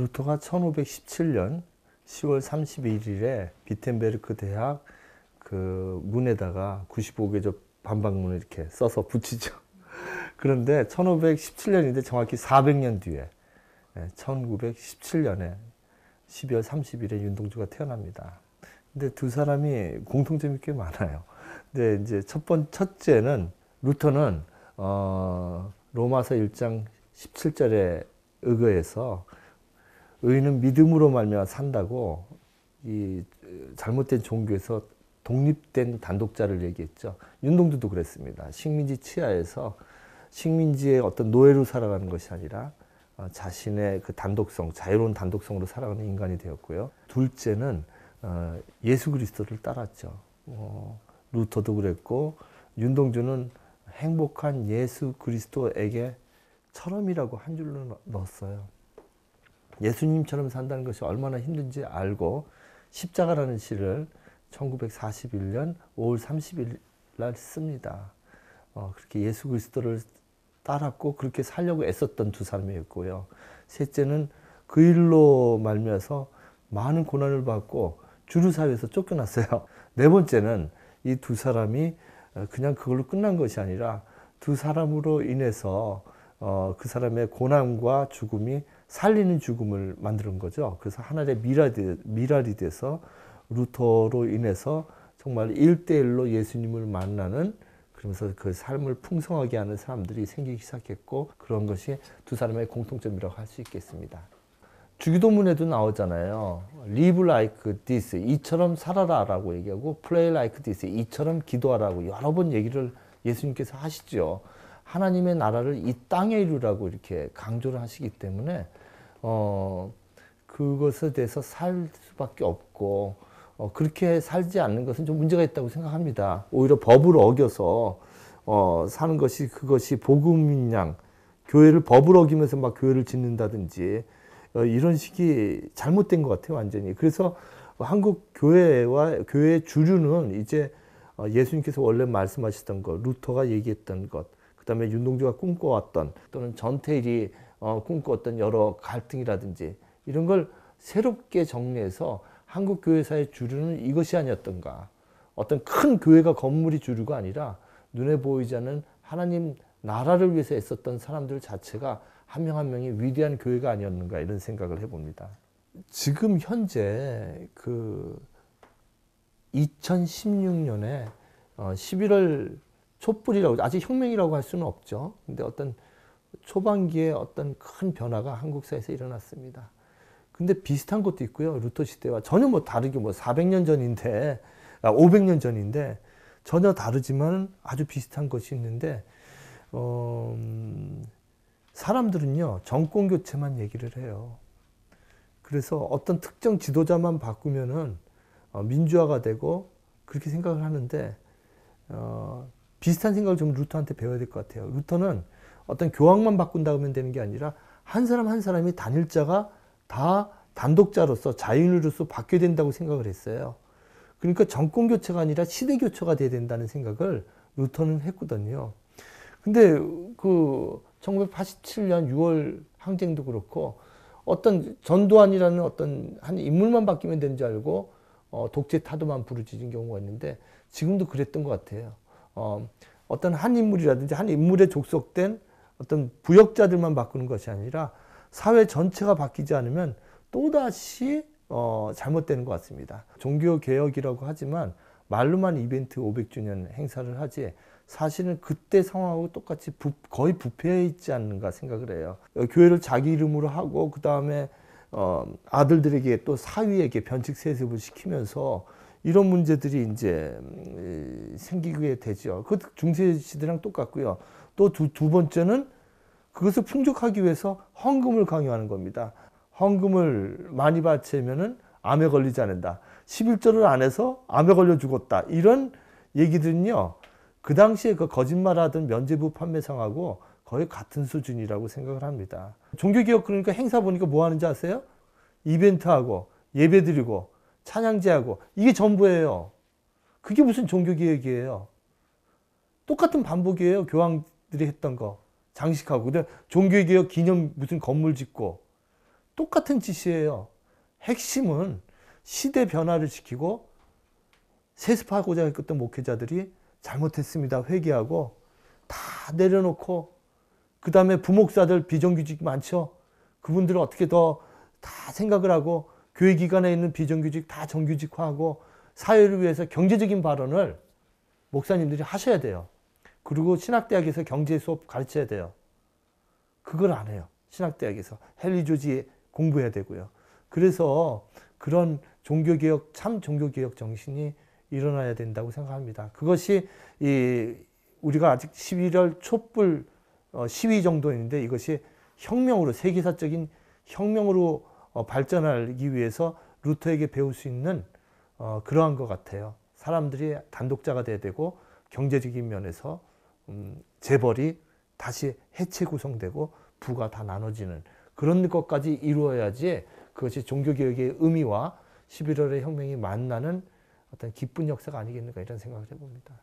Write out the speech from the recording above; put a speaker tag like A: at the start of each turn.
A: 루터가 1517년 10월 31일에 비텐베르크 대학 그 문에다가 95개조 반박문을 이렇게 써서 붙이죠. 그런데 1517년인데 정확히 400년 뒤에 1917년에 12월 30일에 윤동주가 태어납니다. 근데 두 사람이 공통점이 꽤 많아요. 근데 이제 첫 번, 첫째는 루터는 어, 로마서 1장 17절에 의거해서 의인은 믿음으로 말미암아 산다고 이 잘못된 종교에서 독립된 단독자를 얘기했죠. 윤동주도 그랬습니다. 식민지 치하에서 식민지의 어떤 노예로 살아가는 것이 아니라 어, 자신의 그 단독성, 자유로운 단독성으로 살아가는 인간이 되었고요. 둘째는 어, 예수 그리스도를 따랐죠. 어, 루터도 그랬고 윤동주는 행복한 예수 그리스도에게 처럼이라고 한 줄로 넣었어요. 예수님처럼 산다는 것이 얼마나 힘든지 알고 십자가라는 시를 1941년 5월 30일 날 씁니다. 어, 그렇게 예수 그리스도를 따랐고 그렇게 살려고 애썼던 두 사람이었고요. 셋째는 그 일로 말미암아서 많은 고난을 받고 주류사회에서 쫓겨났어요. 네 번째는 이 두 사람이 어, 그냥 그걸로 끝난 것이 아니라 두 사람으로 인해서 어, 그 사람의 고난과 죽음이 살리는 죽음을 만드는 거죠. 그래서 하나의 미랄이, 미랄이 돼서 루터로 인해서 정말 일대일로 예수님을 만나는 그러면서 그 삶을 풍성하게 하는 사람들이 생기기 시작했고 그런 것이 두 사람의 공통점이라고 할 수 있겠습니다. 주기도문에도 나오잖아요. Live like this. 이처럼 살아라 라고 얘기하고 Play like this. 이처럼 기도하라고 여러 번 얘기를 예수님께서 하시죠. 하나님의 나라를 이 땅에 이루라고 이렇게 강조를 하시기 때문에 어, 그것에 대해서 살 수밖에 없고 어, 그렇게 살지 않는 것은 좀 문제가 있다고 생각합니다. 오히려 법을 어겨서 어, 사는 것이 그것이 복음인 양 교회를 법을 어기면서 막 교회를 짓는다든지 어, 이런 식이 잘못된 것 같아요 완전히. 그래서 한국 교회와 교회의 주류는 이제 어, 예수님께서 원래 말씀하셨던 것, 루터가 얘기했던 것, 그 다음에 윤동주가 꿈꿔왔던 또는 전태일이 어, 꿈꿨던 여러 갈등이라든지 이런 걸 새롭게 정리해서 한국 교회사의 주류는 이것이 아니었던가. 어떤 큰 교회가 건물이 주류가 아니라 눈에 보이지 않는 하나님 나라를 위해서 애썼던 사람들 자체가 한 명한 한 명이 위대한 교회가 아니었는가 이런 생각을 해봅니다. 지금 현재 그 2016년에 11월 어, 촛불이라고 아직 혁명이라고 할 수는 없죠. 근데 어떤 초반기에 어떤 큰 변화가 한국사에서 일어났습니다. 근데 비슷한 것도 있고요. 루터 시대와 전혀 뭐 다르게 뭐 400년 전인데, 500년 아, 전인데 전혀 다르지만 아주 비슷한 것이 있는데, 어, 음, 사람들은요, 정권 교체만 얘기를 해요. 그래서 어떤 특정 지도자만 바꾸면은 어, 민주화가 되고 그렇게 생각을 하는데, 어, 비슷한 생각을 좀 루터한테 배워야 될 것 같아요. 루터는 어떤 교황만 바꾼다 하면 되는 게 아니라 한 사람 한 사람이 단일자가 다 단독자로서 자유인으로서 바뀌어야 된다고 생각을 했어요. 그러니까 정권 교체가 아니라 시대 교체가 돼야 된다는 생각을 루터는 했거든요. 근데 그 1987년 6월 항쟁도 그렇고 어떤 전두환이라는 어떤 한 인물만 바뀌면 되는 줄 알고 어, 독재 타도만 부르짖은 경우가 있는데 지금도 그랬던 것 같아요. 어, 어떤 한 인물이라든지 한 인물에 족속된 어떤 부역자들만 바꾸는 것이 아니라 사회 전체가 바뀌지 않으면 또다시 어, 잘못되는 것 같습니다. 종교 개혁이라고 하지만 말로만 이벤트 500주년 행사를 하지 사실은 그때 상황하고 똑같이 부, 거의 부패해 있지 않는가 생각을 해요. 어, 교회를 자기 이름으로 하고 그 다음에 어, 아들들에게 또 사위에게 변칙 세습을 시키면서 이런 문제들이 이제 음, 생기게 되죠. 그 중세 시대랑 똑같고요. 또두두 번째는 그것을 풍족하기 위해서 헌금을 강요하는 겁니다. 헌금을 많이 바치면은 암에 걸리지 않는다. 11절을 안 해서 암에 걸려 죽었다. 이런 얘기들은요. 그 당시에 그 거짓말하던 면제부 판매상하고 거의 같은 수준이라고 생각을 합니다. 종교개혁 그러니까 행사 보니까 뭐 하는지 아세요? 이벤트하고 예배드리고 찬양제하고 이게 전부예요. 그게 무슨 종교개혁이에요. 똑같은 반복이에요. 교황들이 했던 거. 장식하고 그다음 종교개혁 기념 무슨 건물 짓고 똑같은 짓이에요. 핵심은 시대 변화를 지키고 세습하고자 했던 목회자들이 잘못했습니다. 회개하고 다 내려놓고 그 다음에 부목사들 비정규직 많죠. 그분들을 어떻게 더 다 생각을 하고 교회기관에 있는 비정규직 다 정규직화하고 사회를 위해서 경제적인 발언을 목사님들이 하셔야 돼요. 그리고 신학대학에서 경제 수업 가르쳐야 돼요. 그걸 안 해요. 신학대학에서. 헨리 조지 공부해야 되고요. 그래서 그런 종교개혁, 참 종교개혁 정신이 일어나야 된다고 생각합니다. 그것이 이 우리가 아직 11월 촛불 어, 시위 정도인데 이것이 혁명으로 세계사적인 혁명으로 어, 발전하기 위해서 루터에게 배울 수 있는 어, 그러한 것 같아요. 사람들이 단독자가 돼야 되고 경제적인 면에서 음, 재벌이 다시 해체 구성되고 부가 다 나눠지는 그런 것까지 이루어야지 그것이 종교개혁의 의미와 11월의 혁명이 만나는 어떤 기쁜 역사가 아니겠는가 이런 생각을 해봅니다.